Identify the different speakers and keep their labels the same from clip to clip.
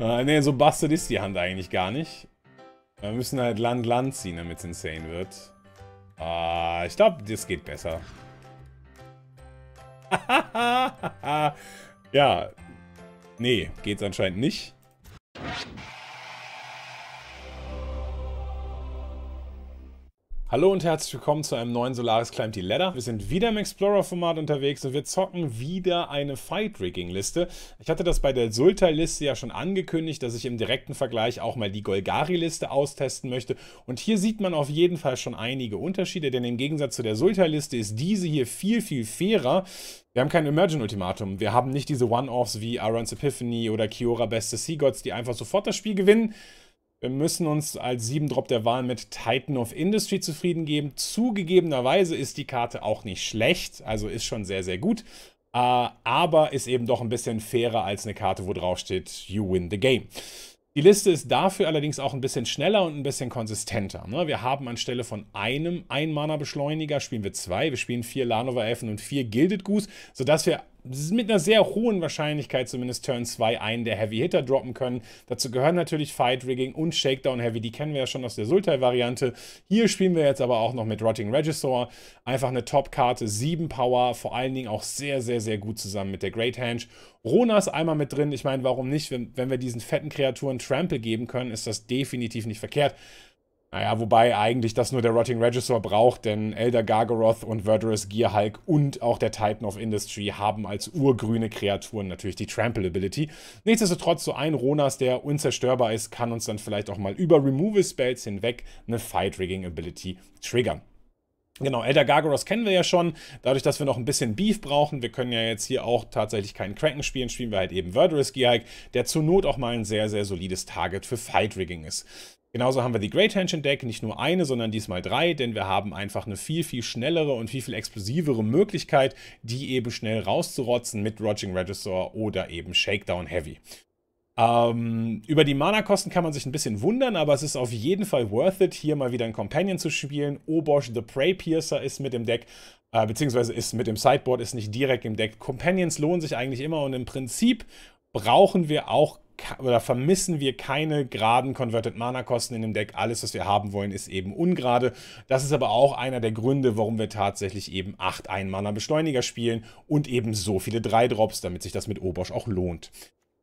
Speaker 1: ne, so bastard ist die Hand eigentlich gar nicht. Wir müssen halt Land, Land ziehen, damit es insane wird. Ah, ich glaube, das geht besser. ja. Nee, geht's anscheinend nicht. Hallo und herzlich willkommen zu einem neuen Solaris Climb the Ladder. Wir sind wieder im Explorer-Format unterwegs und wir zocken wieder eine Fight-Rigging-Liste. Ich hatte das bei der Sultai-Liste ja schon angekündigt, dass ich im direkten Vergleich auch mal die Golgari-Liste austesten möchte. Und hier sieht man auf jeden Fall schon einige Unterschiede, denn im Gegensatz zu der Sultai-Liste ist diese hier viel, viel fairer. Wir haben kein Emergent-Ultimatum. Wir haben nicht diese One-Offs wie Aaron's Epiphany oder Kiora Beste Seagods, die einfach sofort das Spiel gewinnen, wir müssen uns als 7-Drop der Wahl mit Titan of Industry zufrieden geben. Zugegebenerweise ist die Karte auch nicht schlecht, also ist schon sehr, sehr gut. Uh, aber ist eben doch ein bisschen fairer als eine Karte, wo drauf steht, you win the game. Die Liste ist dafür allerdings auch ein bisschen schneller und ein bisschen konsistenter. Ne? Wir haben anstelle von einem Ein-Mana-Beschleuniger, spielen wir zwei, wir spielen vier Lanova-Elfen und vier Gilded Goose, sodass wir mit einer sehr hohen Wahrscheinlichkeit zumindest Turn 2 einen der Heavy Hitter droppen können. Dazu gehören natürlich Fight Rigging und Shakedown Heavy, die kennen wir ja schon aus der Sultai-Variante. Hier spielen wir jetzt aber auch noch mit Rotting Regisaur. Einfach eine Top-Karte, 7 Power, vor allen Dingen auch sehr, sehr, sehr gut zusammen mit der Great Hand. Ronas einmal mit drin. Ich meine, warum nicht? Wenn, wenn wir diesen fetten Kreaturen Trample geben können, ist das definitiv nicht verkehrt. Naja, wobei eigentlich das nur der Rotting Regisaur braucht, denn Elder Gargaroth und Verdurous Gearhulk und auch der Titan of Industry haben als urgrüne Kreaturen natürlich die Trample-Ability. Nichtsdestotrotz, so ein Ronas, der unzerstörbar ist, kann uns dann vielleicht auch mal über Removal-Spells hinweg eine Fight-Rigging-Ability triggern. Genau, Elder Gargaros kennen wir ja schon. Dadurch, dass wir noch ein bisschen Beef brauchen, wir können ja jetzt hier auch tatsächlich keinen Kraken spielen, spielen wir halt eben Verdurous Gearhike, der zur Not auch mal ein sehr, sehr solides Target für Fight-Rigging ist. Genauso haben wir die Great Tension Deck, nicht nur eine, sondern diesmal drei, denn wir haben einfach eine viel, viel schnellere und viel, viel explosivere Möglichkeit, die eben schnell rauszurotzen mit Roging Regisaur oder eben Shakedown Heavy. Ähm, über die Mana-Kosten kann man sich ein bisschen wundern, aber es ist auf jeden Fall worth it, hier mal wieder einen Companion zu spielen. Obosh the Prey Piercer ist mit dem Deck, äh, beziehungsweise ist mit dem Sideboard, ist nicht direkt im Deck. Companions lohnen sich eigentlich immer und im Prinzip brauchen wir auch oder vermissen wir keine geraden Converted Mana Kosten in dem Deck. Alles, was wir haben wollen, ist eben ungerade. Das ist aber auch einer der Gründe, warum wir tatsächlich eben 8 Ein-Mana Beschleuniger spielen und eben so viele 3-Drops, damit sich das mit Obosch auch lohnt.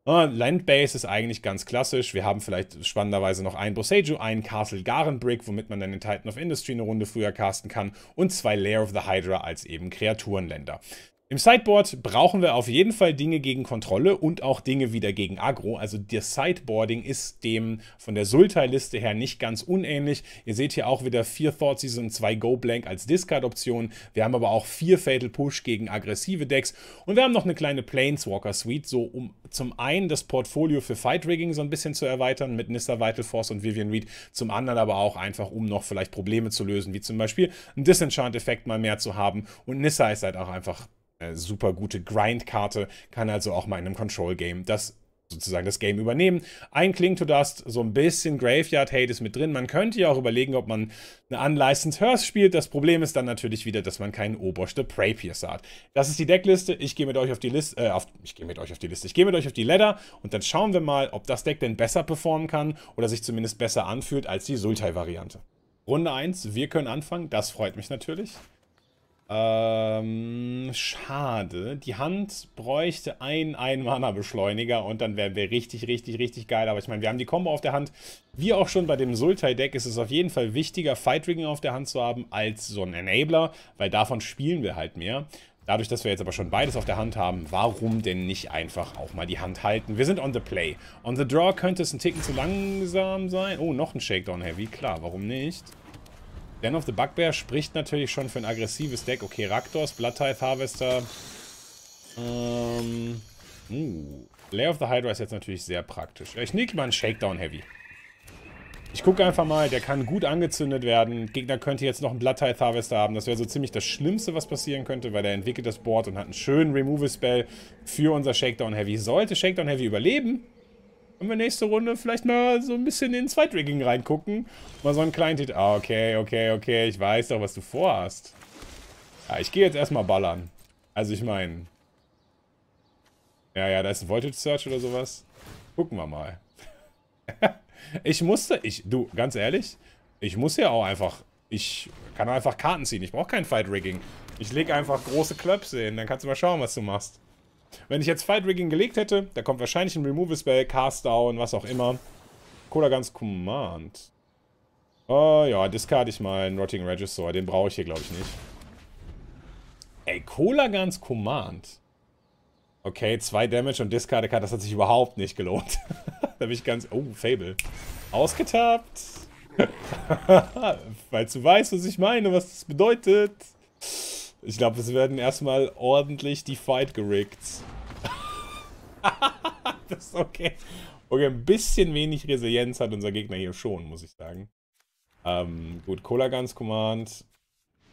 Speaker 1: Ah, Landbase ist eigentlich ganz klassisch. Wir haben vielleicht spannenderweise noch einen Boseju, einen Castle Garenbrick, womit man dann den Titan of Industry eine Runde früher casten kann und zwei Lair of the Hydra als eben Kreaturenländer. Im Sideboard brauchen wir auf jeden Fall Dinge gegen Kontrolle und auch Dinge wieder gegen Agro. Also das Sideboarding ist dem von der Sultai-Liste her nicht ganz unähnlich. Ihr seht hier auch wieder vier Thought Season, zwei Go Blank als Discard-Option. Wir haben aber auch vier Fatal Push gegen aggressive Decks. Und wir haben noch eine kleine Planeswalker-Suite, so um zum einen das Portfolio für Fight-Rigging so ein bisschen zu erweitern mit Nissa Vital Force und Vivian Reed. Zum anderen aber auch einfach, um noch vielleicht Probleme zu lösen, wie zum Beispiel einen Disenchant-Effekt mal mehr zu haben. Und Nissa ist halt auch einfach äh, super gute Grind-Karte, kann also auch mal in einem Control-Game das sozusagen das Game übernehmen. Ein Cling to Dust, so ein bisschen Graveyard-Hate ist mit drin. Man könnte ja auch überlegen, ob man eine Unlicensed Hearth spielt. Das Problem ist dann natürlich wieder, dass man keinen Oberste Prey Piercer hat. Das ist die Deckliste. Ich gehe mit euch auf die Liste, äh, auf, ich gehe mit euch auf die Liste, ich gehe mit euch auf die Ladder und dann schauen wir mal, ob das Deck denn besser performen kann oder sich zumindest besser anfühlt als die Sultai-Variante. Runde 1, wir können anfangen, das freut mich natürlich. Ähm, schade. Die Hand bräuchte einen Ein-Mana-Beschleuniger und dann wären wir richtig, richtig, richtig geil. Aber ich meine, wir haben die Combo auf der Hand. Wie auch schon bei dem Sultai-Deck ist es auf jeden Fall wichtiger, Fight-Rigging auf der Hand zu haben, als so einen Enabler, weil davon spielen wir halt mehr. Dadurch, dass wir jetzt aber schon beides auf der Hand haben, warum denn nicht einfach auch mal die Hand halten? Wir sind on the play. On the draw könnte es ein Ticken zu langsam sein. Oh, noch ein Shakedown Heavy. Klar, warum nicht? Den of the Bugbear spricht natürlich schon für ein aggressives Deck. Okay, Raktors, Blood Tithe Harvester. Ähm, uh, Layer of the Hydra ist jetzt natürlich sehr praktisch. Ich nick mal einen Shakedown Heavy. Ich gucke einfach mal, der kann gut angezündet werden. Gegner könnte jetzt noch einen Blood Tithe Harvester haben. Das wäre so ziemlich das Schlimmste, was passieren könnte, weil der entwickelt das Board und hat einen schönen Removal-Spell für unser Shakedown Heavy. Sollte Shakedown Heavy überleben, wenn wir nächste Runde vielleicht mal so ein bisschen in Zweitrigging reingucken. Mal so einen kleinen Titel. Ah, okay, okay, okay. Ich weiß doch, was du vorhast. Ja, ich gehe jetzt erstmal ballern. Also ich meine... Ja, ja, da ist ein Voltage Search oder sowas. Gucken wir mal. ich musste... ich Du, ganz ehrlich, ich muss ja auch einfach... Ich kann einfach Karten ziehen. Ich brauche kein Fight-Rigging. Ich lege einfach große Klöpse hin. Dann kannst du mal schauen, was du machst. Wenn ich jetzt Fight Rigging gelegt hätte, da kommt wahrscheinlich ein Removal Spell, Cast Down, was auch immer. Cola Kodagans Command. Oh ja, discard ich mal einen Rotting Regisaur. Den brauche ich hier, glaube ich, nicht. Ey, Cola Kolagans Command. Okay, zwei Damage und discard -Card, das hat sich überhaupt nicht gelohnt. da bin ich ganz... Oh, Fable. Ausgetappt. Falls du weißt, was ich meine, was das bedeutet. Ich glaube, es werden erstmal ordentlich die Fight gerickt. das ist okay. Okay, ein bisschen wenig Resilienz hat unser Gegner hier schon, muss ich sagen. Ähm, gut, Cola Guns Command.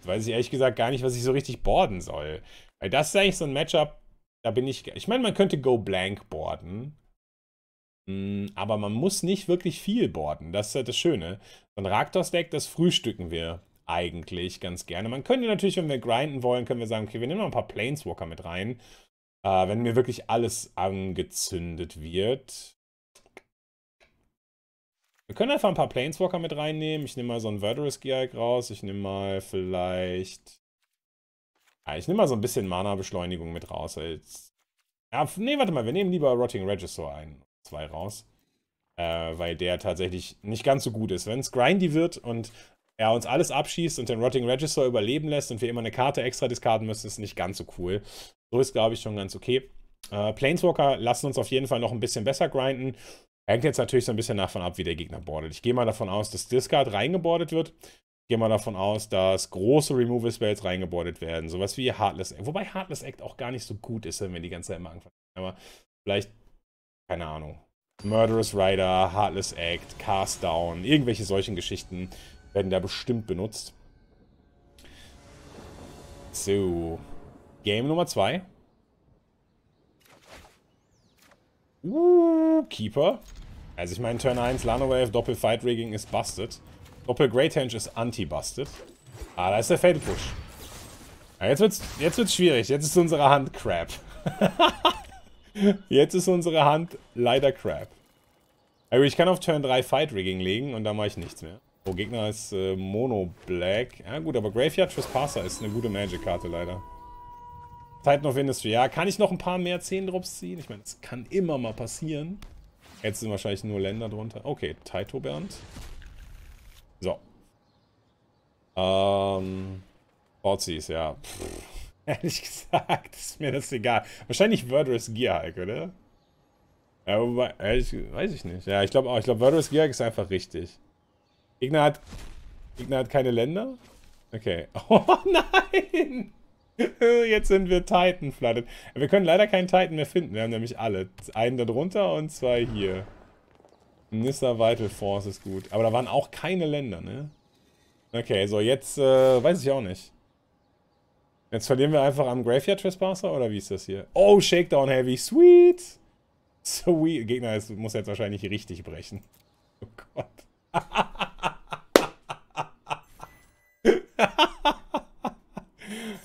Speaker 1: Weiß ich ehrlich gesagt gar nicht, was ich so richtig boarden soll. Weil das ist eigentlich so ein Matchup, da bin ich... Ich meine, man könnte Go Blank boarden. Mm, aber man muss nicht wirklich viel boarden. Das ist halt das Schöne. So ein raktors deck das frühstücken wir eigentlich ganz gerne. Man könnte natürlich, wenn wir grinden wollen, können wir sagen, okay, wir nehmen mal ein paar Planeswalker mit rein. Äh, wenn mir wirklich alles angezündet wird. Wir können einfach ein paar Planeswalker mit reinnehmen. Ich nehme mal so einen Verdurous Gearg raus. Ich nehme mal vielleicht... Ja, ich nehme mal so ein bisschen Mana-Beschleunigung mit raus. Als... Ja, nee, warte mal. Wir nehmen lieber Rotting Regisaur ein. Zwei raus. Äh, weil der tatsächlich nicht ganz so gut ist. Wenn es grindy wird und er uns alles abschießt und den Rotting Register überleben lässt und wir immer eine Karte extra diskarden müssen, ist nicht ganz so cool. So ist, glaube ich, schon ganz okay. Äh, Planeswalker lassen uns auf jeden Fall noch ein bisschen besser grinden. Hängt jetzt natürlich so ein bisschen davon ab, wie der Gegner boardet. Ich gehe mal davon aus, dass Discard reingebordet wird. Ich gehe mal davon aus, dass große Removal Spells reingebordet werden. Sowas wie Heartless Act. Wobei Heartless Act auch gar nicht so gut ist, wenn wir die ganze Zeit immer anfangen. Aber vielleicht, keine Ahnung. Murderous Rider, Heartless Act, Cast Down, irgendwelche solchen Geschichten. Werden da bestimmt benutzt. So. Game Nummer 2. Uh, Keeper. Also ich meine, Turn 1, Wave, Doppel-Fight-Rigging ist busted. Doppel-Great-Henge ist anti-busted. Ah, da ist der Fatal-Push. Ja, ah, jetzt wird's, jetzt wird's schwierig. Jetzt ist unsere Hand crap. jetzt ist unsere Hand leider crap. Also ich kann auf Turn 3 Fight-Rigging legen und da mache ich nichts mehr. Oh, Gegner ist äh, Mono Black. Ja gut, aber Graveyard Trespasser ist eine gute Magic-Karte leider. Zeit noch Industry. Ja, kann ich noch ein paar mehr 10-Drops ziehen? Ich meine, das kann immer mal passieren. Jetzt sind wahrscheinlich nur Länder drunter. Okay, Taito Bernd. So. Ähm. Botsies, ja. Pff, ehrlich gesagt, ist mir das egal. Wahrscheinlich Verdurous Gearhike, oder? Ja, wobei, ehrlich, weiß ich nicht. Ja, ich glaube auch. Ich glaube, Verdurous Gearhike ist einfach richtig. Gegner hat, Gegner hat keine Länder? Okay. Oh nein! Jetzt sind wir Titan flooded. Wir können leider keinen Titan mehr finden. Wir haben nämlich alle. Einen da drunter und zwei hier. Nissa Vital Force ist gut. Aber da waren auch keine Länder, ne? Okay, so jetzt äh, weiß ich auch nicht. Jetzt verlieren wir einfach am Graveyard Trespasser oder wie ist das hier? Oh, Shakedown Heavy, sweet! Sweet. Gegner ist, muss jetzt wahrscheinlich richtig brechen. Oh Gott.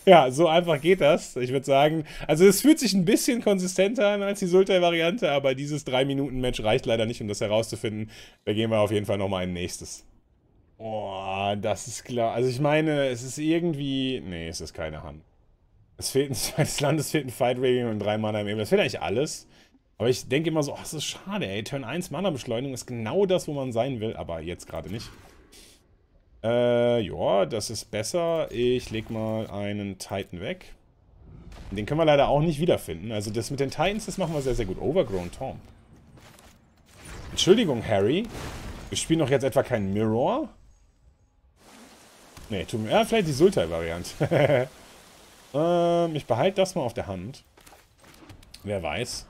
Speaker 1: Ja, so einfach geht das. Ich würde sagen, also es fühlt sich ein bisschen konsistenter an als die Sultai-Variante, aber dieses 3-Minuten-Match reicht leider nicht, um das herauszufinden. Da gehen wir auf jeden Fall nochmal ein nächstes. Boah, das ist klar. Also ich meine, es ist irgendwie... Nee, es ist keine Hand. Es fehlt ein zweites Land, es fehlt ein Fight-Rating und drei Mana im Ebel. Das fehlt eigentlich alles. Aber ich denke immer so, ach, das ist schade, ey. Turn 1 Mana-Beschleunigung ist genau das, wo man sein will, aber jetzt gerade nicht. Äh, ja, das ist besser. Ich leg mal einen Titan weg. Den können wir leider auch nicht wiederfinden. Also das mit den Titans, das machen wir sehr, sehr gut. Overgrown Tom. Entschuldigung, Harry. Wir spielen doch jetzt etwa keinen Mirror? Nee, tut mir... Ja, vielleicht die Sultai-Variante. ähm, ich behalte das mal auf der Hand. Wer weiß.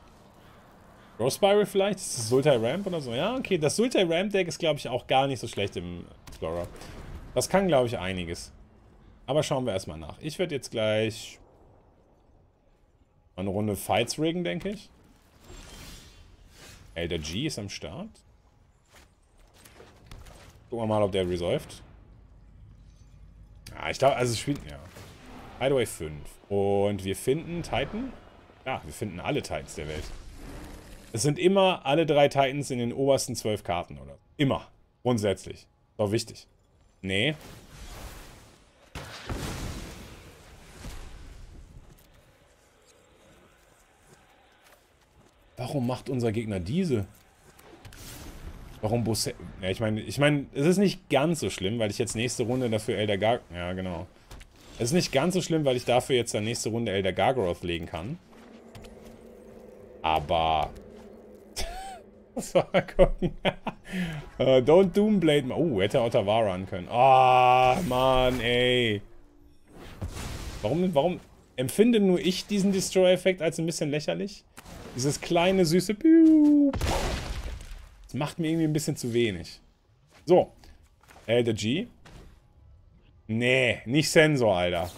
Speaker 1: Rose Spiral vielleicht? Ist das Sultai Ramp oder so? Ja, okay. Das Sultai Ramp Deck ist, glaube ich, auch gar nicht so schlecht im Explorer. Das kann, glaube ich, einiges. Aber schauen wir erstmal nach. Ich werde jetzt gleich mal eine Runde Fights riggen, denke ich. Elder G ist am Start. Gucken wir mal, ob der resolved. Ah, ich glaube, also es spielt, ja. Hideaway 5. Und wir finden Titan. Ja, ah, wir finden alle Titans der Welt. Es sind immer alle drei Titans in den obersten zwölf Karten, oder? Immer. Grundsätzlich. Ist auch wichtig. Nee. Warum macht unser Gegner diese? Warum Bosse... Ja, ich meine, ich meine, es ist nicht ganz so schlimm, weil ich jetzt nächste Runde dafür Elder Gar... Ja, genau. Es ist nicht ganz so schlimm, weil ich dafür jetzt dann nächste Runde Elder Gargoth legen kann. Aber So, mal gucken. uh, don't Doomblade. Oh, hätte Ottawa an können. Ah, oh, Mann, ey. Warum, warum empfinde nur ich diesen Destroy-Effekt als ein bisschen lächerlich? Dieses kleine, süße Das macht mir irgendwie ein bisschen zu wenig. So. Elder G. Nee, nicht Sensor, Alter.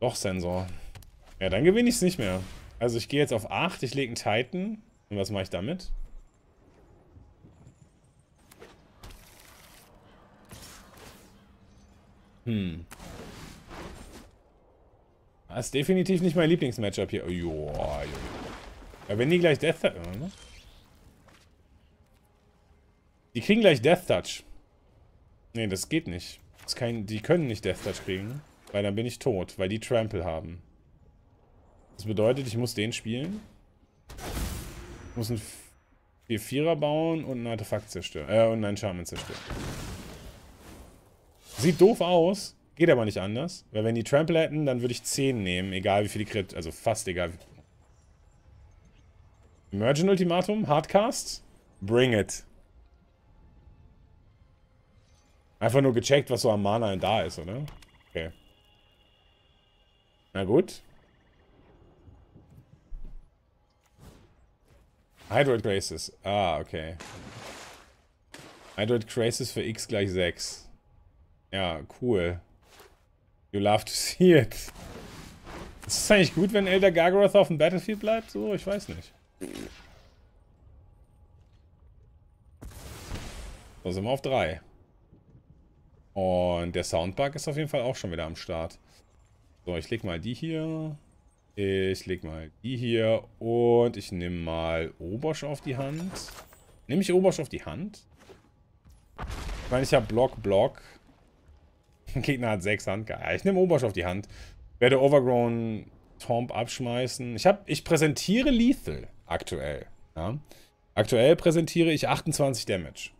Speaker 1: Doch, Sensor. Ja, dann gewinne ich es nicht mehr. Also ich gehe jetzt auf 8, ich lege einen Titan. Und was mache ich damit? Hm. Das ist definitiv nicht mein Lieblingsmatchup hier. Oh, Joa, jo. Ja, wenn die gleich Death Touch... Die kriegen gleich Death Touch. Nee, das geht nicht. Das kann, die können nicht Death Touch kriegen, weil dann bin ich tot, weil die Trample haben. Das bedeutet, ich muss den spielen. Ich muss einen 4-4er bauen und ein Artefakt zerstören. Äh, und einen Charmin zerstören. Sieht doof aus. Geht aber nicht anders. Weil wenn die Trample hätten, dann würde ich 10 nehmen. Egal wie viele Crit. Also fast egal. Emergent Ultimatum. Hardcast. Bring it. Einfach nur gecheckt, was so am Mana da ist, oder? Okay. Na gut. Hydroid Crisis. Ah, okay. Hydroid Crisis für x gleich 6. Ja, cool. You love to see it. Ist es eigentlich gut, wenn Elder Gargoth auf dem Battlefield bleibt? So, ich weiß nicht. So, sind wir auf 3. Und der Soundbug ist auf jeden Fall auch schon wieder am Start. So, ich leg mal die hier. Ich lege mal die hier und ich nehme mal Obersch auf die Hand. Nehme ich Obersch auf die Hand? Ich meine, ich habe Block, Block. Gegner hat sechs Hand. Ja, ich nehme Obersch auf die Hand. Werde Overgrown Tomb abschmeißen. Ich, hab, ich präsentiere Lethal aktuell. Ja. Aktuell präsentiere ich 28 Damage.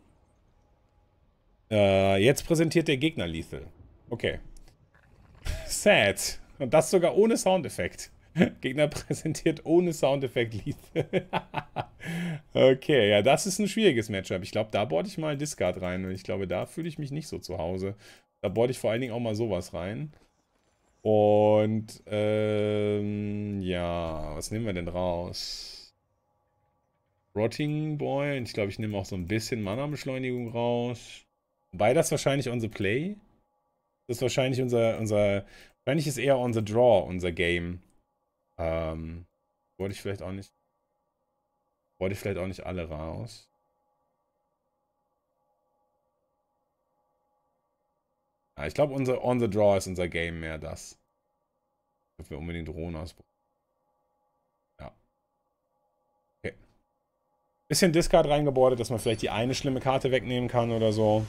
Speaker 1: Äh, jetzt präsentiert der Gegner Lethal. Okay. Sad. Und das sogar ohne Soundeffekt. Gegner präsentiert ohne Soundeffekt Lethal. okay, ja, das ist ein schwieriges Matchup. Ich glaube, da bohrte ich mal Discard rein. Und ich glaube, da fühle ich mich nicht so zu Hause. Da bohrte ich vor allen Dingen auch mal sowas rein. Und, ähm, ja, was nehmen wir denn raus? Rotting Boy. Ich glaube, ich nehme auch so ein bisschen Mana-Beschleunigung raus. Wobei das wahrscheinlich unser Play. Das ist wahrscheinlich unser, unser, wahrscheinlich ist eher unser Draw, unser Game. Ähm, wollte ich vielleicht auch nicht. Wollte ich vielleicht auch nicht alle raus. Ja, ich glaube, unser On the Draw ist unser Game mehr das. Ob wir unbedingt Drohnen ausprobieren. Ja. Okay. Bisschen Discard reingebordet, dass man vielleicht die eine schlimme Karte wegnehmen kann oder so.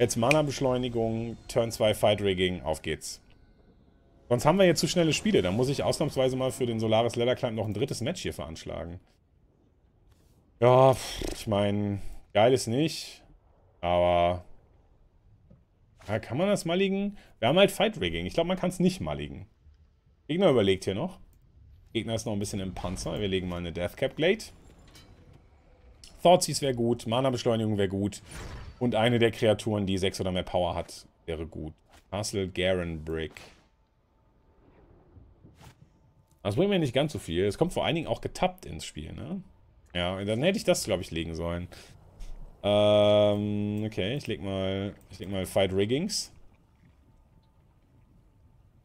Speaker 1: Jetzt Mana-Beschleunigung, Turn 2 Fight Rigging, auf geht's. Sonst haben wir jetzt zu schnelle Spiele. Dann muss ich ausnahmsweise mal für den Solaris Leather Climb noch ein drittes Match hier veranschlagen. Ja, ich meine, geil ist nicht. Aber ja, kann man das malligen? Wir haben halt Fight Rigging. Ich glaube, man kann es nicht malligen. Gegner überlegt hier noch. Gegner ist noch ein bisschen im Panzer. Wir legen mal eine Deathcap Glade. Thoughtseize wäre gut. Mana-Beschleunigung wäre gut. Und eine der Kreaturen, die sechs oder mehr Power hat, wäre gut. Castle Garen Brick. Das bringt mir nicht ganz so viel. Es kommt vor allen Dingen auch getappt ins Spiel, ne? Ja, dann hätte ich das, glaube ich, legen sollen. Ähm, okay, ich leg mal, ich leg mal Fight Riggings.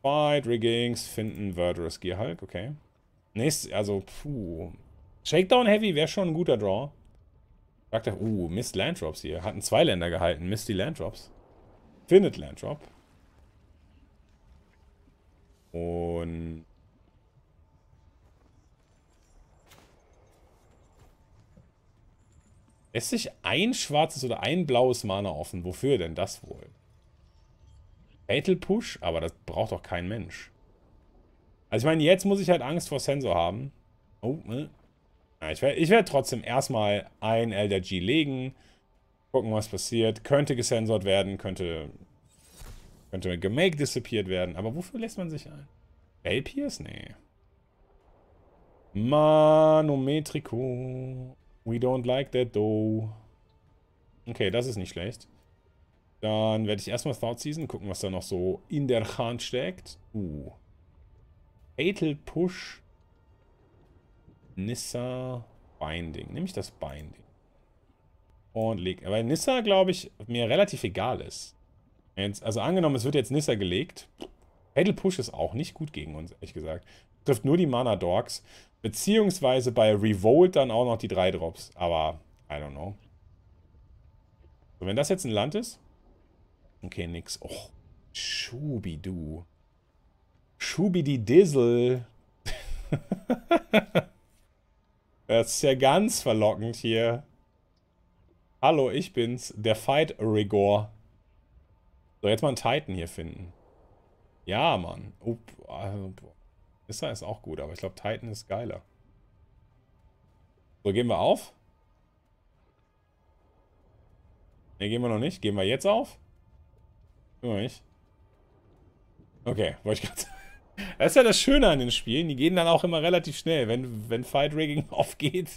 Speaker 1: Fight Riggings finden Verdurous Gear Hulk, okay. Nächstes, also, puh. Shakedown Heavy wäre schon ein guter Draw. Sagt er, uh, Mist Landdrops hier. Hatten zwei Länder gehalten, Misty die Landdrops. Findet Landdrop. Und Lässt sich ein schwarzes oder ein blaues Mana offen? Wofür denn das wohl? Fatal Push? Aber das braucht doch kein Mensch. Also ich meine, jetzt muss ich halt Angst vor Sensor haben. Oh, ne? Ja, ich werde werd trotzdem erstmal ein Elder G legen. Gucken, was passiert. Könnte gesensort werden, könnte, könnte gemake disappeared werden. Aber wofür lässt man sich ein? Bell Pierce? Nee. Manometrico. We don't like that though. Okay, das ist nicht schlecht. Dann werde ich erstmal Thought Season gucken, was da noch so in der Hand steckt. Uh. Fatal Push. Nissa Binding. Nehme ich das Binding. Und leg. Weil Nissa, glaube ich, mir relativ egal ist. Jetzt, also angenommen, es wird jetzt Nissa gelegt. Fatal Push ist auch nicht gut gegen uns, ehrlich gesagt. Trifft nur die Mana Dogs. Beziehungsweise bei Revolt dann auch noch die drei Drops. Aber, I don't know. So, wenn das jetzt ein Land ist. Okay, nix. Och, Schubidu. Schubididizzle. das ist ja ganz verlockend hier. Hallo, ich bin's, der Fight Rigor. So, jetzt mal einen Titan hier finden. Ja, Mann. Oh, also, Issa ist auch gut, aber ich glaube, Titan ist geiler. So, gehen wir auf? Ne, gehen wir noch nicht. Gehen wir jetzt auf? Gehen wir nicht. Okay, wollte ich gerade Das ist ja das Schöne an den Spielen. Die gehen dann auch immer relativ schnell, wenn, wenn Fight Rigging aufgeht.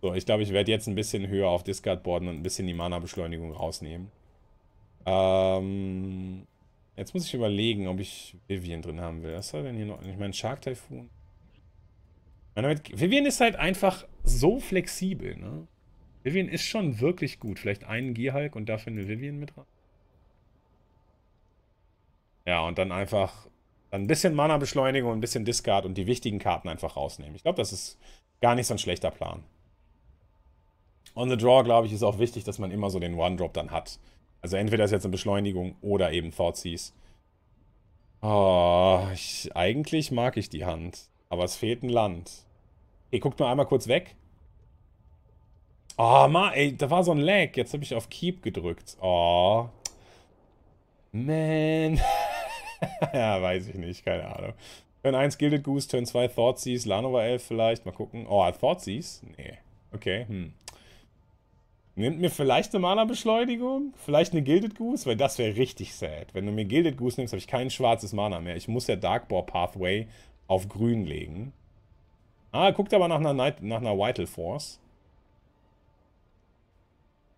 Speaker 1: So, ich glaube, ich werde jetzt ein bisschen höher auf Discard boarden und ein bisschen die Mana-Beschleunigung rausnehmen. Ähm, Jetzt muss ich überlegen, ob ich Vivian drin haben will. Was soll denn hier noch? Ich meine, Shark Typhoon. Vivian ist halt einfach so flexibel, ne? Vivian ist schon wirklich gut. Vielleicht einen Gehalk und dafür eine Vivian mit rein. Ja, und dann einfach dann ein bisschen Mana-Beschleunigung, ein bisschen Discard und die wichtigen Karten einfach rausnehmen. Ich glaube, das ist gar nicht so ein schlechter Plan. On the Draw, glaube ich, ist auch wichtig, dass man immer so den One-Drop dann hat. Also entweder ist jetzt eine Beschleunigung oder eben Thoughtseize. Oh, ah, ich, eigentlich mag ich die Hand. Aber es fehlt ein Land. Ihr guckt mal einmal kurz weg. Oh, ah, Mann, ey, da war so ein Lag. Jetzt habe ich auf Keep gedrückt. Oh. Man. ja, weiß ich nicht. Keine Ahnung. Turn 1 Gilded Goose, Turn 2 Thoughtseize, Lanova 11 vielleicht. Mal gucken. Oh, Thoughtseize? Nee. Okay, hm. Nimmt mir vielleicht eine Mana-Beschleunigung, vielleicht eine Gilded Goose, weil das wäre richtig sad. Wenn du mir Gilded Goose nimmst, habe ich kein schwarzes Mana mehr. Ich muss ja Darkbore Pathway auf grün legen. Ah, guckt aber nach einer, Night nach einer Vital Force.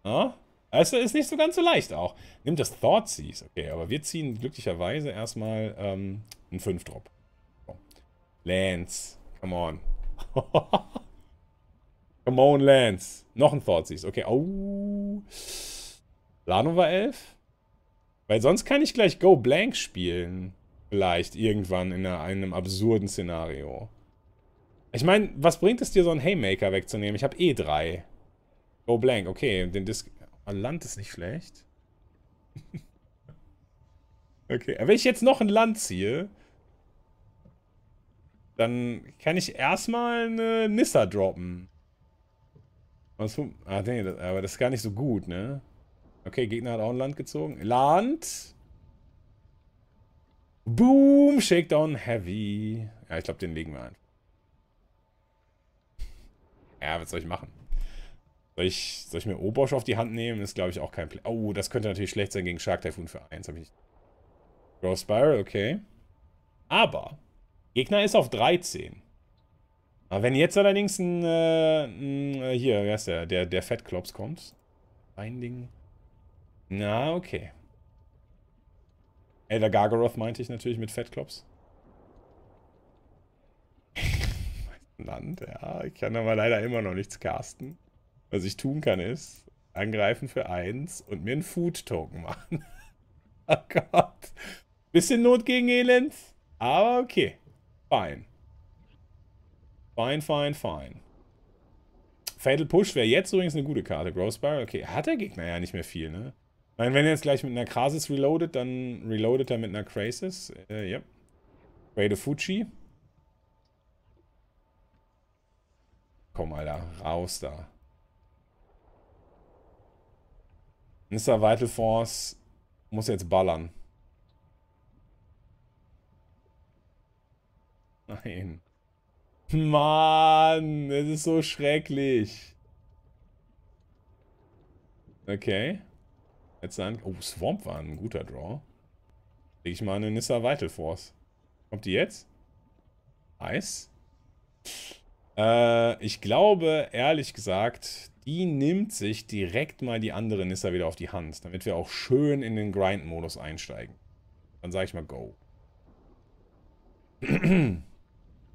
Speaker 1: Ah, also ist nicht so ganz so leicht auch. Nimmt das Thought Okay, aber wir ziehen glücklicherweise erstmal ähm, einen 5-Drop. Lance, come on. Come on, Lance. Noch ein Thoughtsies. Okay, au. Lano war 11. Weil sonst kann ich gleich Go Blank spielen. Vielleicht irgendwann in einem absurden Szenario. Ich meine, was bringt es dir, so einen Haymaker wegzunehmen? Ich habe eh drei. Go Blank, okay. Den Disk... Ein Land ist nicht schlecht. okay, wenn ich jetzt noch ein Land ziehe, dann kann ich erstmal eine Nissa droppen. Was Ah, nee, das, aber das ist gar nicht so gut, ne? Okay, Gegner hat auch ein Land gezogen. Land! Boom! Shakedown Heavy. Ja, ich glaube, den legen wir einfach. Ja, was soll ich machen? Soll ich, soll ich mir Obosch auf die Hand nehmen? Ist, glaube ich, auch kein Play. Oh, das könnte natürlich schlecht sein gegen Shark Typhoon für 1. Hab ich nicht. Grow Spiral, okay. Aber, Gegner ist auf 13. Aber wenn jetzt allerdings ein, äh, ein äh, hier, wer ist der, der, der Fettklops kommt. Ein Ding. Na, okay. Elder Gargaroth meinte ich natürlich mit Fettklops. Land, ja. Ich kann aber leider immer noch nichts casten. Was ich tun kann ist, angreifen für eins und mir einen Food-Token machen. oh Gott. Bisschen Not gegen Elend, aber okay. Fine. Fine, fine, fine. Fatal Push wäre jetzt übrigens eine gute Karte. Growth Barrel, okay. Hat der Gegner ja nicht mehr viel, ne? Ich meine, wenn er jetzt gleich mit einer Krasis reloadet, dann reloadet er mit einer Krasis. Äh, ja. Raid of Fuji. Komm, Alter. Raus da. Mr. Vital Force muss jetzt ballern. Nein. Mann, es ist so schrecklich. Okay. Letzte An Oh, Swamp war ein guter Draw. Leg ich mal eine Nissa Vital Force. Kommt die jetzt? Nice. Äh, ich glaube, ehrlich gesagt, die nimmt sich direkt mal die andere Nissa wieder auf die Hand, damit wir auch schön in den Grind-Modus einsteigen. Dann sage ich mal Go.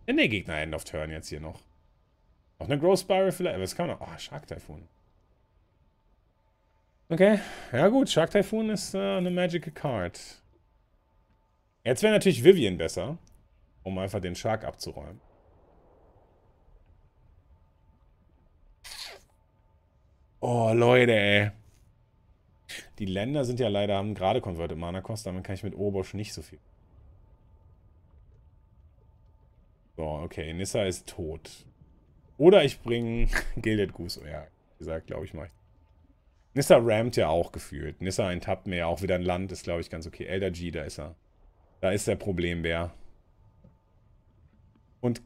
Speaker 1: Denn der Gegner End of Turn jetzt hier noch. Noch eine Growth Spiral vielleicht. Aber das kann man noch. Oh, ah, Shark Typhoon. Okay. Ja gut, Shark Typhoon ist äh, eine Magical Card. Jetzt wäre natürlich Vivian besser, um einfach den Shark abzuräumen. Oh, Leute, ey. Die Länder sind ja leider, haben gerade Converted Mana Cost, damit kann ich mit Obosch nicht so viel. So, okay, Nissa ist tot. Oder ich bringe Gilded Goose. Ja, wie gesagt, glaube ich mal. Nissa rammt ja auch gefühlt. Nissa enttappt mir ja auch wieder ein Land. Ist, glaube ich, ganz okay. Elder G, da ist er. Da ist der Problembär. Und...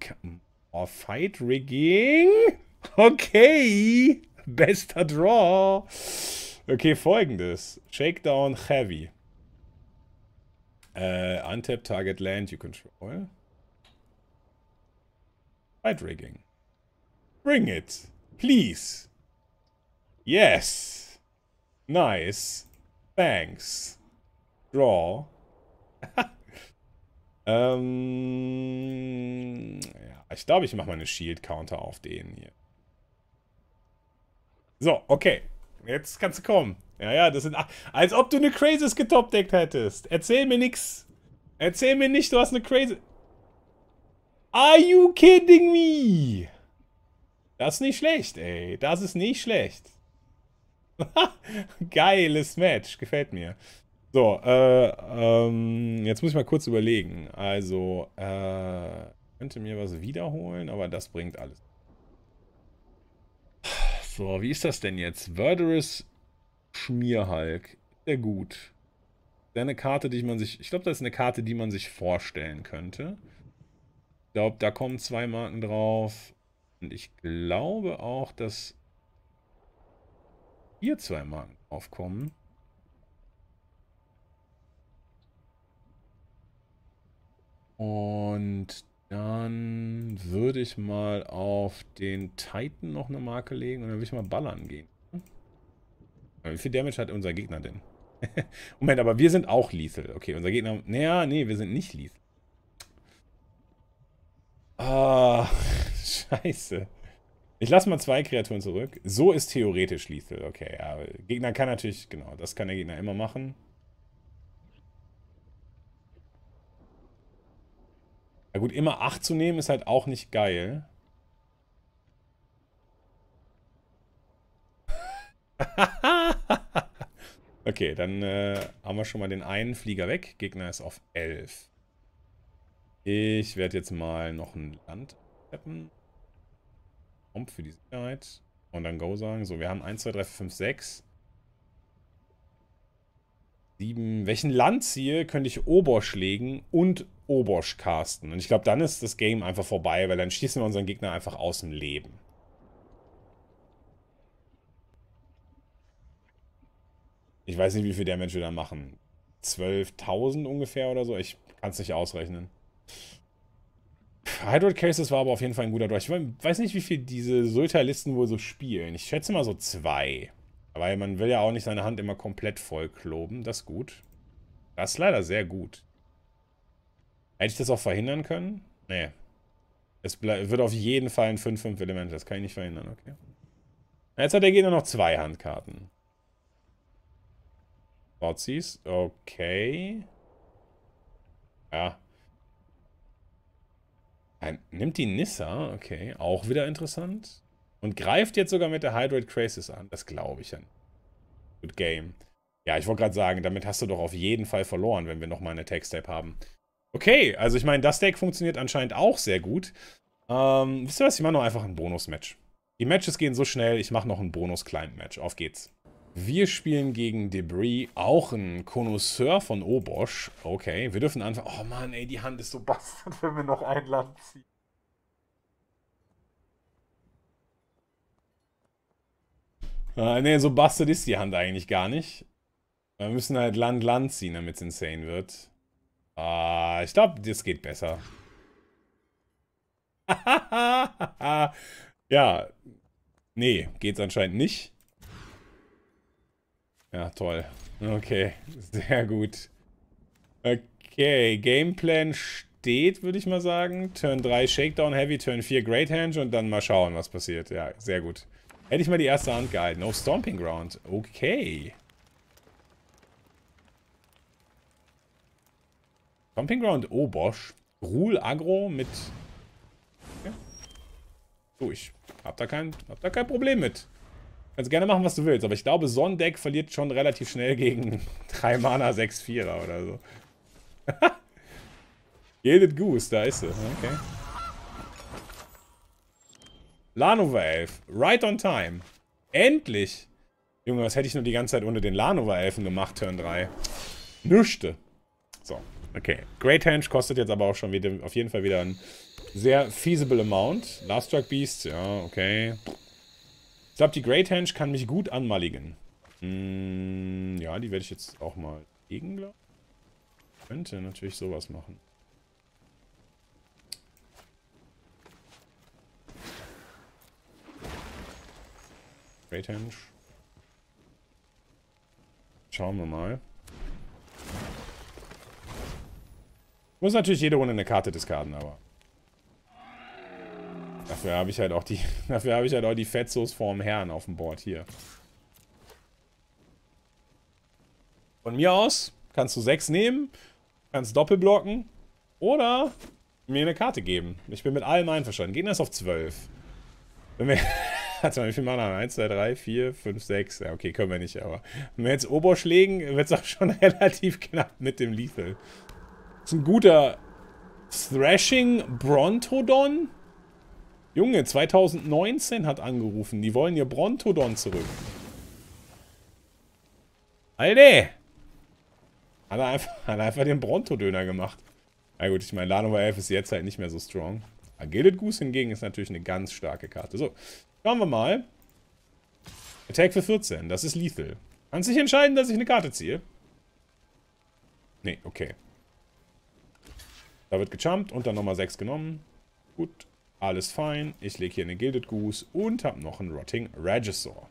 Speaker 1: Oh, Fight Rigging? Okay. Bester Draw. Okay, folgendes. Shakedown Heavy. Äh, uh, untap Target Land you control. Light rigging. Bring it, please. Yes. Nice. Thanks. Draw. ähm, ja, ich glaube, ich mache mal eine Shield-Counter auf den hier. So, okay. Jetzt kannst du kommen. Ja, ja, das sind... Als ob du eine Crazes getopdeckt hättest. Erzähl mir nichts. Erzähl mir nicht, du hast eine Crazes... Are you kidding me? Das ist nicht schlecht, ey. Das ist nicht schlecht. Geiles Match. Gefällt mir. So, äh, ähm, jetzt muss ich mal kurz überlegen. Also, äh, könnte mir was wiederholen, aber das bringt alles. So, wie ist das denn jetzt? Verderous Schmierhalk. Sehr gut. Ist eine Karte, die man sich. Ich glaube, das ist eine Karte, die man sich vorstellen könnte glaube, da kommen zwei Marken drauf. Und ich glaube auch, dass hier zwei Marken draufkommen. Und dann würde ich mal auf den Titan noch eine Marke legen und dann würde ich mal ballern gehen. Wie viel Damage hat unser Gegner denn? Moment, aber wir sind auch lethal. Okay, unser Gegner... Naja, nee, wir sind nicht lethal. Scheiße. Ich lasse mal zwei Kreaturen zurück. So ist theoretisch Lethal. Okay, ja. Gegner kann natürlich, genau, das kann der Gegner immer machen. Ja gut, immer 8 zu nehmen ist halt auch nicht geil. okay, dann äh, haben wir schon mal den einen Flieger weg. Gegner ist auf 11. Ich werde jetzt mal noch ein Land tappen. Omp für die Sicherheit. Und dann Go sagen. So, wir haben 1, 2, 3, 4, 5, 6. 7. Welchen Landziel könnte ich Obosch legen und Obosch casten? Und ich glaube, dann ist das Game einfach vorbei, weil dann schießen wir unseren Gegner einfach aus dem Leben. Ich weiß nicht, wie viel Damage wir da machen. 12.000 ungefähr oder so? Ich kann es nicht ausrechnen. Hydroid Cases war aber auf jeden Fall ein guter Draw. Ich weiß nicht, wie viel diese Sultalisten wohl so spielen. Ich schätze mal so zwei. Weil man will ja auch nicht seine Hand immer komplett voll kloben. Das ist gut. Das ist leider sehr gut. Hätte ich das auch verhindern können? Nee. Es wird auf jeden Fall ein 5-5-Element. Das kann ich nicht verhindern, okay. Jetzt hat der Gegner noch zwei Handkarten. Botsies. Okay. Ja, ein, nimmt die Nissa, okay, auch wieder interessant. Und greift jetzt sogar mit der Hydrate Crisis an. Das glaube ich an. Good game. Ja, ich wollte gerade sagen, damit hast du doch auf jeden Fall verloren, wenn wir nochmal eine Tech-Step haben. Okay, also ich meine, das Deck funktioniert anscheinend auch sehr gut. Ähm, wisst ihr was, ich mache noch einfach ein Bonus-Match. Die Matches gehen so schnell, ich mache noch ein Bonus-Client-Match. Auf geht's. Wir spielen gegen Debris, auch ein Connoisseur von Obosch. Okay, wir dürfen anfangen. Oh Mann, ey, die Hand ist so bastard, wenn wir noch ein Land ziehen. Äh, ne, so bastard ist die Hand eigentlich gar nicht. Wir müssen halt Land, Land ziehen, damit es insane wird. Äh, ich glaube, das geht besser. ja, nee, geht's anscheinend nicht. Ja, toll. Okay, sehr gut. Okay, Gameplan steht, würde ich mal sagen. Turn 3 Shakedown Heavy, Turn 4 Great Hand und dann mal schauen, was passiert. Ja, sehr gut. Hätte ich mal die erste Hand gehalten. Auf Stomping Ground. Okay. Stomping Ground oh Bosch. Rule Agro mit... Okay. So, ich hab da, kein, hab da kein Problem mit. Kannst gerne machen, was du willst, aber ich glaube, so Deck verliert schon relativ schnell gegen 3 Mana 6 4 er oder so. Gilded Goose, da ist sie. Okay. Lanova Elf, Right on time. Endlich! Junge, was hätte ich nur die ganze Zeit ohne den Lanova Elfen gemacht, Turn 3? Nüchte. So, okay. Great Henge kostet jetzt aber auch schon wieder, auf jeden Fall wieder ein sehr feasible Amount. Last Strike Beast, ja, okay. Ich glaube, die Great Henge kann mich gut anmaligen. Mm, ja, die werde ich jetzt auch mal gegen, glaube ich. Könnte natürlich sowas machen. Great Henge. Schauen wir mal. Muss natürlich jede Runde eine Karte diskarden, aber... Dafür habe ich halt auch die, dafür habe ich halt auch die Fetzos vorm Herrn auf dem Board hier. Von mir aus kannst du sechs nehmen, kannst doppelblocken oder mir eine Karte geben. Ich bin mit allem einverstanden. Gegner ist auf 12. Wenn wir. Warte mal, wie viel machen wir? 1, 2, 3, 4, 5, 6. Ja, okay, können wir nicht, aber. Wenn wir jetzt Obosch legen, wird es auch schon relativ knapp mit dem Lethal. Das ist ein guter Thrashing Brontodon. Junge, 2019 hat angerufen. Die wollen ihr Brontodon zurück. Alter! Hat er einfach, hat er einfach den Bronto-Döner gemacht. Na gut, ich meine, Ladung bei 11 ist jetzt halt nicht mehr so strong. Agiled Goose hingegen ist natürlich eine ganz starke Karte. So, schauen wir mal. Attack für 14, das ist lethal. Kann sich entscheiden, dass ich eine Karte ziehe? Nee, okay. Da wird gejumpt und dann nochmal 6 genommen. Gut. Alles fein, ich lege hier eine Gilded Goose und habe noch einen Rotting Regisaur.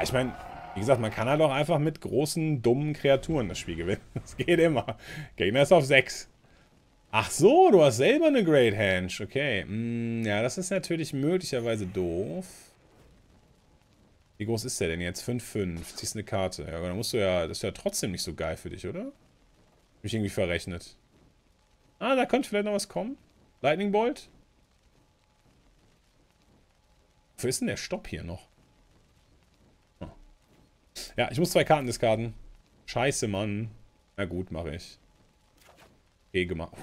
Speaker 1: Ich meine, wie gesagt, man kann halt auch einfach mit großen, dummen Kreaturen das Spiel gewinnen. Das geht immer. Gegner ist auf 6. Ach so, du hast selber eine Great Hench. Okay. Mm, ja, das ist natürlich möglicherweise doof. Wie groß ist der denn jetzt? 5,5. Ziehst eine Karte. Ja, aber dann musst du ja... Das ist ja trotzdem nicht so geil für dich, oder? Mich irgendwie verrechnet. Ah, da könnte vielleicht noch was kommen. Lightning Bolt? Wo ist denn der Stopp hier noch? Oh. Ja, ich muss zwei Karten diskarden. Scheiße, Mann. Na gut, mache ich. Okay, eh, gemacht.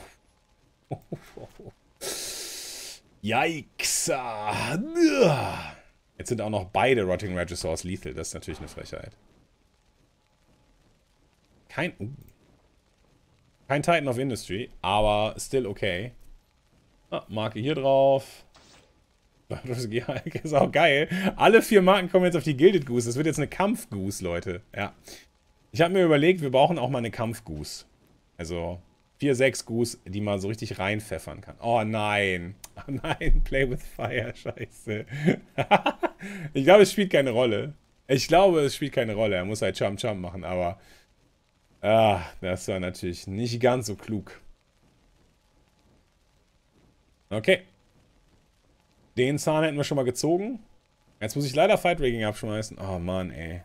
Speaker 1: Oh, oh, oh. Yikes. Ah, Jetzt sind auch noch beide Rotting Regisaurs lethal. Das ist natürlich eine Frechheit. Kein... Uh. Kein Titan of Industry, aber still okay. Ah, Marke hier drauf. Das ist auch geil. Alle vier Marken kommen jetzt auf die Gilded Goose. Das wird jetzt eine Kampfgoose, Leute. Ja. Ich habe mir überlegt, wir brauchen auch mal eine Kampfgoose. Also, Vier, sechs Goose, die man so richtig reinpfeffern kann. Oh nein. Oh nein, Play with Fire, scheiße. ich glaube, es spielt keine Rolle. Ich glaube, es spielt keine Rolle. Er muss halt Chum Chum machen, aber... Ah, das war natürlich nicht ganz so klug. Okay. Den Zahn hätten wir schon mal gezogen. Jetzt muss ich leider Fight Raging abschmeißen. Oh Mann, ey.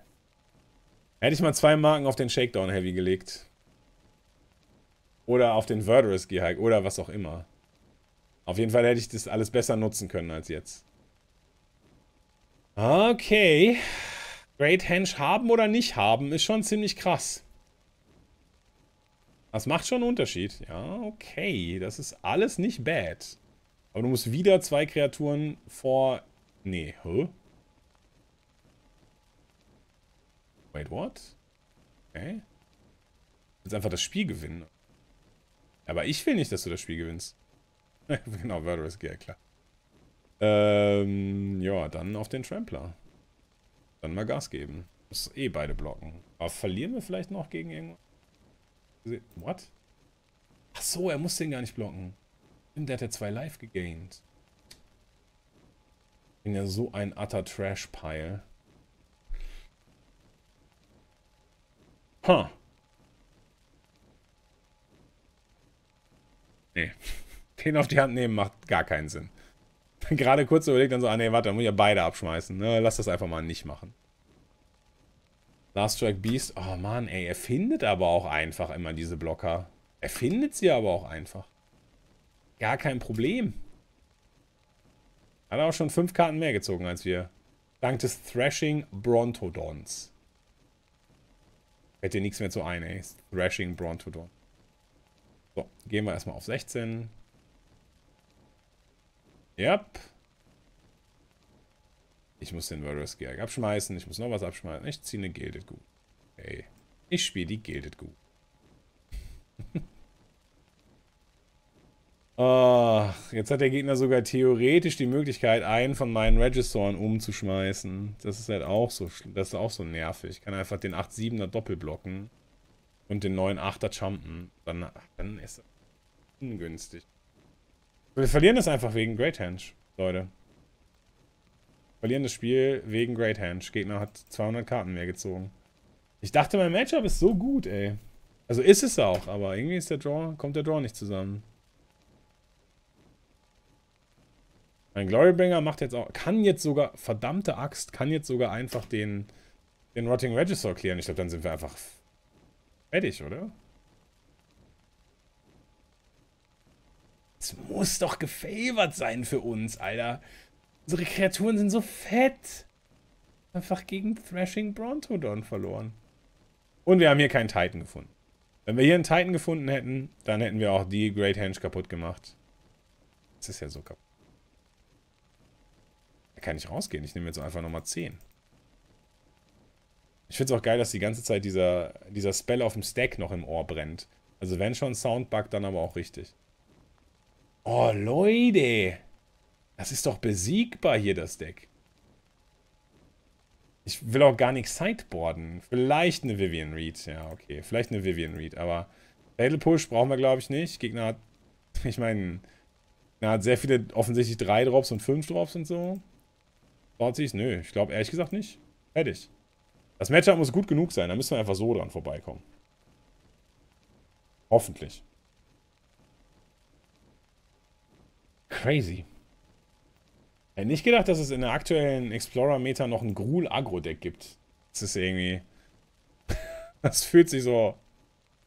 Speaker 1: Hätte ich mal zwei Marken auf den Shakedown Heavy gelegt. Oder auf den Verdurous Gehike halt, oder was auch immer. Auf jeden Fall hätte ich das alles besser nutzen können als jetzt. Okay. Great Henge haben oder nicht haben ist schon ziemlich krass. Das macht schon einen Unterschied. Ja, okay. Das ist alles nicht bad. Aber du musst wieder zwei Kreaturen vor... Nee, hä? Huh? Wait, what? Okay. Jetzt einfach das Spiel gewinnen. Aber ich will nicht, dass du das Spiel gewinnst. genau, Murderous Gear, klar. Ähm, ja, dann auf den Trampler. Dann mal Gas geben. Muss eh beide blocken. Aber verlieren wir vielleicht noch gegen irgendwas? What? Ach so, er muss den gar nicht blocken. Stimmt, der hat ja zwei live gegained. Ich bin ja so ein utter Trash-Pile. Huh. Nee. Den auf die Hand nehmen macht gar keinen Sinn. Gerade kurz überlegt, dann so, ah nee, warte, dann muss ich ja beide abschmeißen. Ne, lass das einfach mal nicht machen. Last Strike Beast. Oh Mann, ey, er findet aber auch einfach immer diese Blocker. Er findet sie aber auch einfach. Gar kein Problem. Hat auch schon fünf Karten mehr gezogen als wir. Dank des Thrashing Brontodons. Hätte nichts mehr zu ein, ey. Thrashing Brontodon. So, gehen wir erstmal auf 16. Yep. Ich muss den Warriors Gear abschmeißen. Ich muss noch was abschmeißen. Ich ziehe eine Gilded gut. Okay. Ich spiele die Gilded gut. Ach, oh, jetzt hat der Gegner sogar theoretisch die Möglichkeit, einen von meinen Registoren umzuschmeißen. Das ist halt auch so, das ist auch so nervig. Ich kann einfach den 8-7er doppelblocken. blocken und den neuen Achter jumpen, dann, dann ist es ungünstig. Wir verlieren das einfach wegen Great Henge, Leute. Verlieren das Spiel wegen Great Henge. Gegner hat 200 Karten mehr gezogen. Ich dachte, mein Matchup ist so gut, ey. Also ist es auch, aber irgendwie ist der Draw, kommt der Draw nicht zusammen. Mein Glorybringer macht jetzt auch, kann jetzt sogar, verdammte Axt, kann jetzt sogar einfach den, den Rotting Regisaur klären. Ich glaube, dann sind wir einfach Fertig, oder? Es muss doch gefavored sein für uns, Alter. Unsere Kreaturen sind so fett. Einfach gegen Thrashing Brontodon verloren. Und wir haben hier keinen Titan gefunden. Wenn wir hier einen Titan gefunden hätten, dann hätten wir auch die Great Henge kaputt gemacht. Das ist ja so kaputt. Da kann ich rausgehen. Ich nehme jetzt einfach nochmal 10. Ich finde es auch geil, dass die ganze Zeit dieser, dieser Spell auf dem Stack noch im Ohr brennt. Also wenn schon Soundbug, dann aber auch richtig. Oh, Leute. Das ist doch besiegbar hier, das Deck. Ich will auch gar nichts sideboarden. Vielleicht eine Vivian Reed. Ja, okay. Vielleicht eine Vivian Reed. Aber Battle Push brauchen wir, glaube ich, nicht. Gegner hat... Ich meine... Er hat sehr viele, offensichtlich drei Drops und fünf Drops und so. Baut sich? Nö, ich glaube ehrlich gesagt nicht. Fertig. Das Matchup muss gut genug sein. Da müssen wir einfach so dran vorbeikommen. Hoffentlich. Crazy. Hätte nicht gedacht, dass es in der aktuellen Explorer-Meta noch ein Gruul-Agro-Deck gibt. Das ist irgendwie... das fühlt sich so...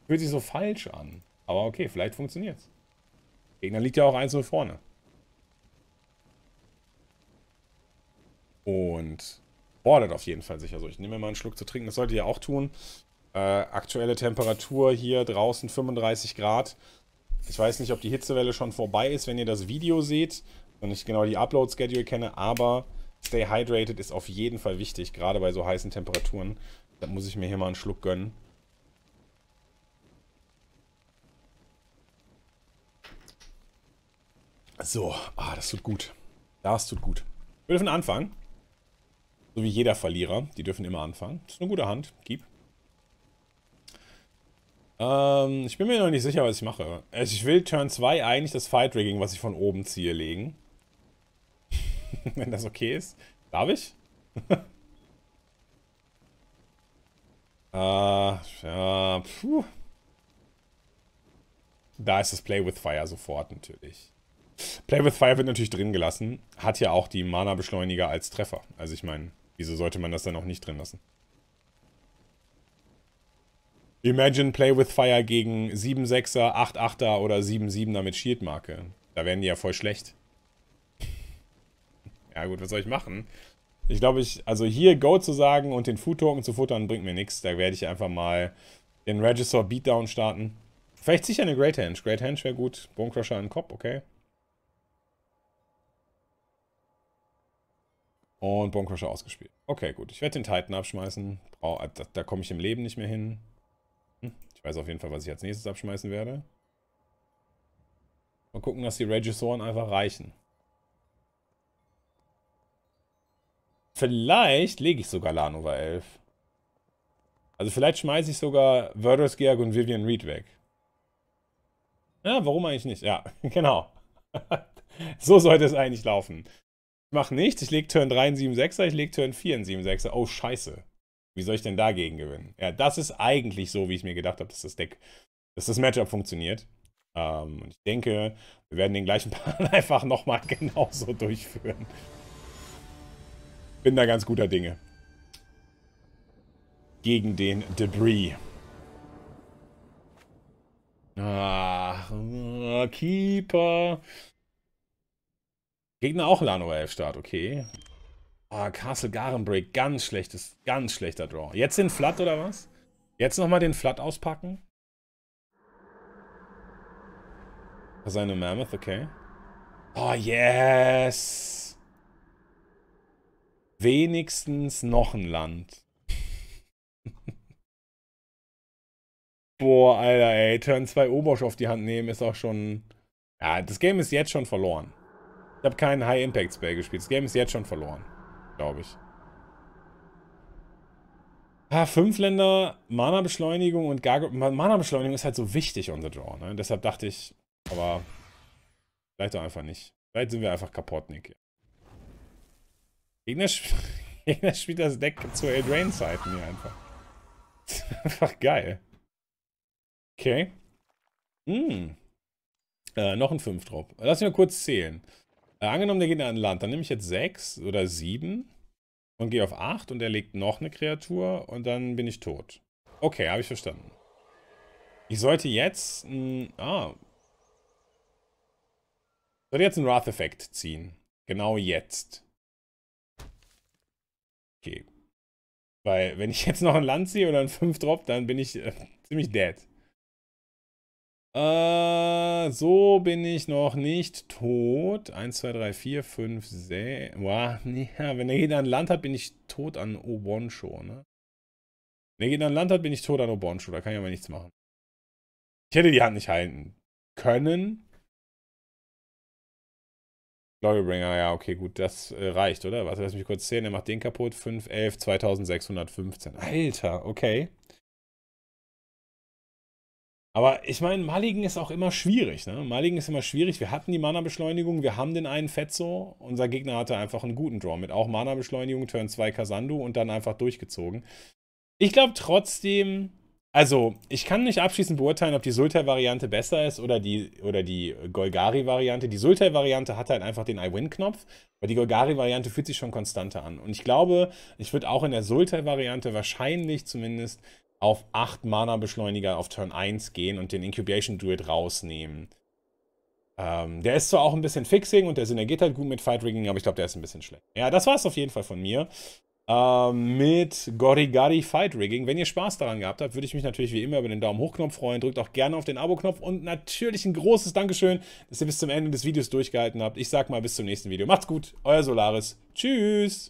Speaker 1: Fühlt sich so falsch an. Aber okay, vielleicht funktioniert's. Gegner liegt ja auch 1 vorne. Und bordet auf jeden Fall sicher so. Ich nehme mir mal einen Schluck zu trinken, das solltet ihr auch tun. Äh, aktuelle Temperatur hier draußen 35 Grad. Ich weiß nicht, ob die Hitzewelle schon vorbei ist, wenn ihr das Video seht und ich genau die Upload-Schedule kenne, aber Stay hydrated ist auf jeden Fall wichtig, gerade bei so heißen Temperaturen. Da muss ich mir hier mal einen Schluck gönnen. So, ah, das tut gut. Das tut gut. Ich Wir dürfen anfangen. So wie jeder Verlierer. Die dürfen immer anfangen. Das ist eine gute Hand. Gib. Ähm, ich bin mir noch nicht sicher, was ich mache. Also ich will Turn 2 eigentlich das Fight Rigging, was ich von oben ziehe, legen. Wenn das okay ist. Darf ich? äh, ja, puh. Da ist das Play with Fire sofort natürlich. Play with Fire wird natürlich drin gelassen. Hat ja auch die Mana-Beschleuniger als Treffer. Also ich meine, Wieso sollte man das dann auch nicht drin lassen? Imagine Play with Fire gegen 7-6er, 8-8er oder 7-7er mit Shieldmarke. Da wären die ja voll schlecht. ja gut, was soll ich machen? Ich glaube, ich, also hier Go zu sagen und den Food-Token zu futtern, bringt mir nichts. Da werde ich einfach mal den Regisaur Beatdown starten. Vielleicht sicher eine Great Hand. Great Hand wäre gut. Bone Crusher an den Kopf, okay. Und Bonecrusher ausgespielt. Okay, gut. Ich werde den Titan abschmeißen. Brau äh, da, da komme ich im Leben nicht mehr hin. Hm. Ich weiß auf jeden Fall, was ich als nächstes abschmeißen werde. Mal gucken, dass die Regisoren einfach reichen. Vielleicht lege ich sogar Lanova 11. Also vielleicht schmeiße ich sogar Verdos Georg und Vivian Reed weg. Ja, warum eigentlich nicht? Ja, genau. so sollte es eigentlich laufen mach nichts, ich leg Turn 3 in 7 6er, ich leg Turn 4 in 7 6er. Oh, scheiße. Wie soll ich denn dagegen gewinnen? Ja, das ist eigentlich so, wie ich mir gedacht habe, dass das Deck, dass das Matchup funktioniert. Ähm, und ich denke, wir werden den gleichen Plan einfach nochmal genauso durchführen. Bin da ganz guter Dinge. Gegen den Debris. Ah, Keeper. Gegner auch Lano 11 Start, okay. Ah, Castle Garenbreak, ganz schlechtes, ganz schlechter Draw. Jetzt den Flat oder was? Jetzt nochmal den Flat auspacken? Seine Mammoth, okay. Oh, yes! Wenigstens noch ein Land. Boah, Alter, ey. Turn 2 Obosch auf die Hand nehmen ist auch schon... Ja, das Game ist jetzt schon verloren. Ich habe keinen High-Impact-Spell gespielt. Das Game ist jetzt schon verloren. Glaube ich. Ah, fünf Länder, Mana-Beschleunigung und Gargo... Mana-Beschleunigung ist halt so wichtig on the draw, ne? Deshalb dachte ich, aber... Vielleicht doch einfach nicht. Vielleicht sind wir einfach kaputt, Nick. Gegner, sp Gegner spielt das Deck zu Eldraine-Zeiten hier einfach. einfach geil. Okay. Mm. Äh, noch ein 5-Drop. Lass mich mal kurz zählen. Äh, angenommen, der geht an Land. Dann nehme ich jetzt 6 oder 7 und gehe auf 8 und er legt noch eine Kreatur und dann bin ich tot. Okay, habe ich verstanden. Ich sollte jetzt... Mh, ah. Ich sollte jetzt einen Wrath-Effekt ziehen. Genau jetzt. Okay. Weil wenn ich jetzt noch ein Land ziehe oder ein 5-Drop, dann bin ich äh, ziemlich dead. Äh, so bin ich noch nicht tot. 1, 2, 3, 4, 5, 6. Boah, ja, wenn er jeder an Land hat, bin ich tot an Oboncho, ne? Wenn er jeder an Land hat, bin ich tot an Oboncho. Da kann ich aber nichts machen. Ich hätte die Hand nicht halten können. Glorybringer, ja, okay, gut, das äh, reicht, oder? Warte, lass mich kurz zählen. Er macht den kaputt. 5, 11, 2615. Alter, okay. Aber ich meine, Mulligan ist auch immer schwierig. Ne? Mulligan ist immer schwierig. Wir hatten die Mana-Beschleunigung, wir haben den einen Fetzo. Unser Gegner hatte einfach einen guten Draw mit. Auch Mana-Beschleunigung, Turn 2 Kasandu und dann einfach durchgezogen. Ich glaube trotzdem, also ich kann nicht abschließend beurteilen, ob die Sultai-Variante besser ist oder die, oder die Golgari-Variante. Die Sultai-Variante hat halt einfach den I-Win-Knopf, aber die Golgari-Variante fühlt sich schon konstanter an. Und ich glaube, ich würde auch in der Sultai-Variante wahrscheinlich zumindest auf 8 Mana-Beschleuniger auf Turn 1 gehen und den Incubation Druid rausnehmen. Ähm, der ist zwar auch ein bisschen fixing und der synergiert halt gut mit Fight Rigging, aber ich glaube, der ist ein bisschen schlecht. Ja, das war es auf jeden Fall von mir. Ähm, mit Gorigari Fight Rigging. Wenn ihr Spaß daran gehabt habt, würde ich mich natürlich wie immer über den Daumen hoch Knopf freuen. Drückt auch gerne auf den Abo-Knopf und natürlich ein großes Dankeschön, dass ihr bis zum Ende des Videos durchgehalten habt. Ich sag mal bis zum nächsten Video. Macht's gut, euer Solaris. Tschüss!